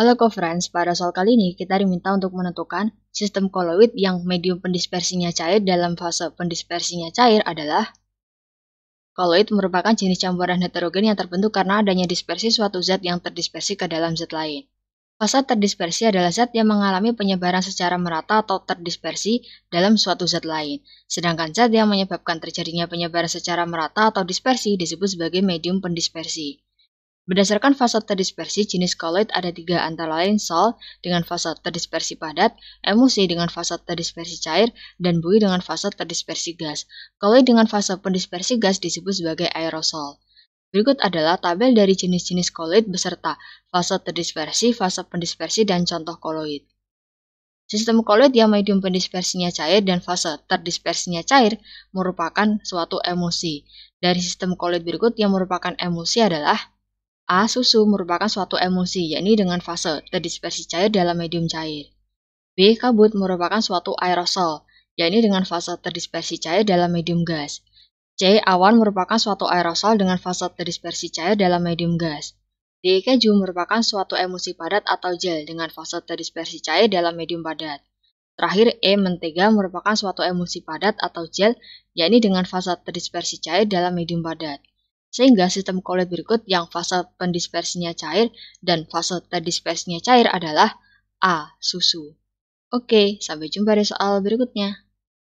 Halo co-friends, pada soal kali ini kita diminta untuk menentukan sistem koloid yang medium pendispersinya cair dalam fase pendispersinya cair adalah Koloid merupakan jenis campuran heterogen yang terbentuk karena adanya dispersi suatu zat yang terdispersi ke dalam zat lain. Fase terdispersi adalah zat yang mengalami penyebaran secara merata atau terdispersi dalam suatu zat lain. Sedangkan zat yang menyebabkan terjadinya penyebaran secara merata atau dispersi disebut sebagai medium pendispersi. Berdasarkan fase terdispersi, jenis koloid ada tiga antara lain sol dengan fase terdispersi padat, emulsi dengan fase terdispersi cair, dan bui dengan fase terdispersi gas. Koloid dengan fase pendispersi gas disebut sebagai aerosol. Berikut adalah tabel dari jenis-jenis koloid beserta fase terdispersi, fase pendispersi, dan contoh koloid. Sistem koloid yang medium pendispersinya cair dan fase terdispersinya cair merupakan suatu emulsi. Dari sistem koloid berikut yang merupakan emulsi adalah A. Susu merupakan suatu emulsi, yakni dengan fase, terdispersi cair dalam medium cair. B. Kabut merupakan suatu aerosol, yakni dengan fase terdispersi cair dalam medium gas. C. Awan merupakan suatu aerosol dengan fase terdispersi cair dalam medium gas. D. Keju merupakan suatu emulsi padat atau gel dengan fase terdispersi cair dalam medium padat. Terakhir, E. Mentega merupakan suatu emulsi padat atau gel, yakni dengan fase terdispersi cair dalam medium padat. Sehingga sistem kolet berikut yang fase pendispersinya cair dan fase terdispersinya cair adalah A. Susu. Oke, sampai jumpa di soal berikutnya.